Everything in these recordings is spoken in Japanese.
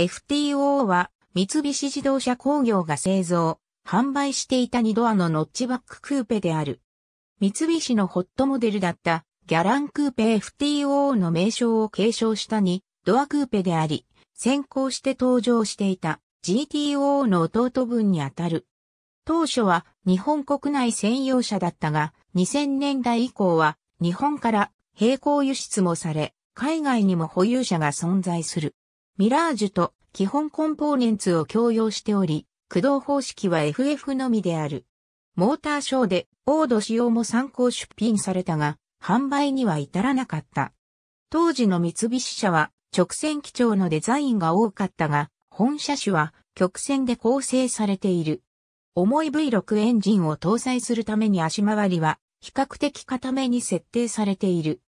FTO は三菱自動車工業が製造、販売していた2ドアのノッチバッククーペである。三菱のホットモデルだったギャランクーペ FTO の名称を継承した2ドアクーペであり、先行して登場していた GTO の弟分にあたる。当初は日本国内専用車だったが、2000年代以降は日本から並行輸出もされ、海外にも保有者が存在する。ミラージュと基本コンポーネンツを共用しており、駆動方式は FF のみである。モーターショーで、オード仕様も参考出品されたが、販売には至らなかった。当時の三菱車は、直線基調のデザインが多かったが、本車種は曲線で構成されている。重い V6 エンジンを搭載するために足回りは比較的固めに設定されている。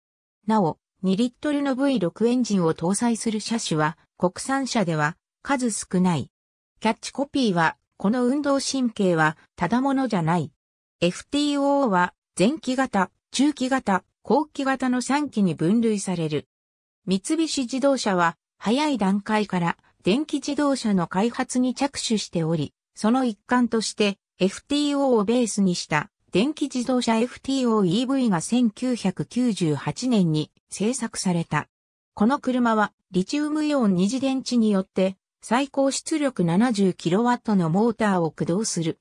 なお、2リットルの V6 エンジンを搭載する車種は国産車では数少ない。キャッチコピーは、この運動神経はただものじゃない。FTO は前期型、中期型、後期型の3期に分類される。三菱自動車は早い段階から電気自動車の開発に着手しており、その一環として FTO をベースにした電気自動車 FTOEV が1998年に制作された。この車はリチウムイオン二次電池によって最高出力 70kW のモーターを駆動する。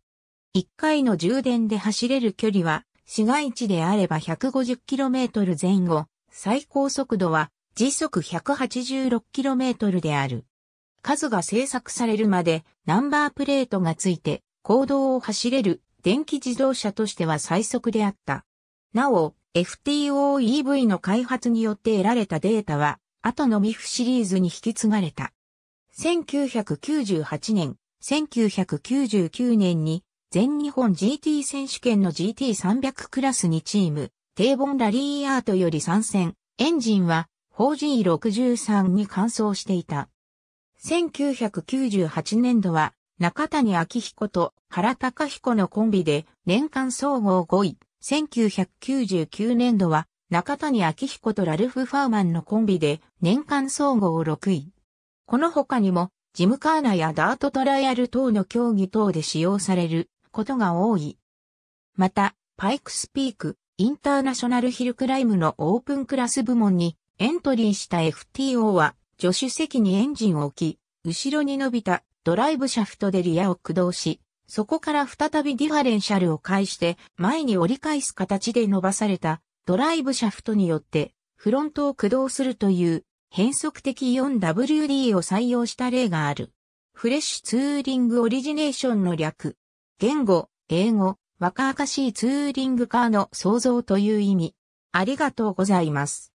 1回の充電で走れる距離は市街地であれば 150km 前後、最高速度は時速 186km である。数が製作されるまでナンバープレートがついて公道を走れる電気自動車としては最速であった。なお、FTOEV の開発によって得られたデータは後のミフシリーズに引き継がれた。1998年、1999年に全日本 GT 選手権の GT300 クラスにチーム、定本ラリーアートより参戦、エンジンは 4G63 に換装していた。1998年度は中谷昭彦と原隆彦のコンビで年間総合5位。1999年度は中谷明彦とラルフ・ファーマンのコンビで年間総合6位。この他にも、ジムカーナやダートトライアル等の競技等で使用されることが多い。また、パイクスピーク、インターナショナルヒルクライムのオープンクラス部門にエントリーした FTO は、助手席にエンジンを置き、後ろに伸びたドライブシャフトでリアを駆動し、そこから再びディファレンシャルを介して前に折り返す形で伸ばされたドライブシャフトによってフロントを駆動するという変則的 4WD を採用した例がある。フレッシュツーリングオリジネーションの略。言語、英語、若々しいツーリングカーの創造という意味。ありがとうございます。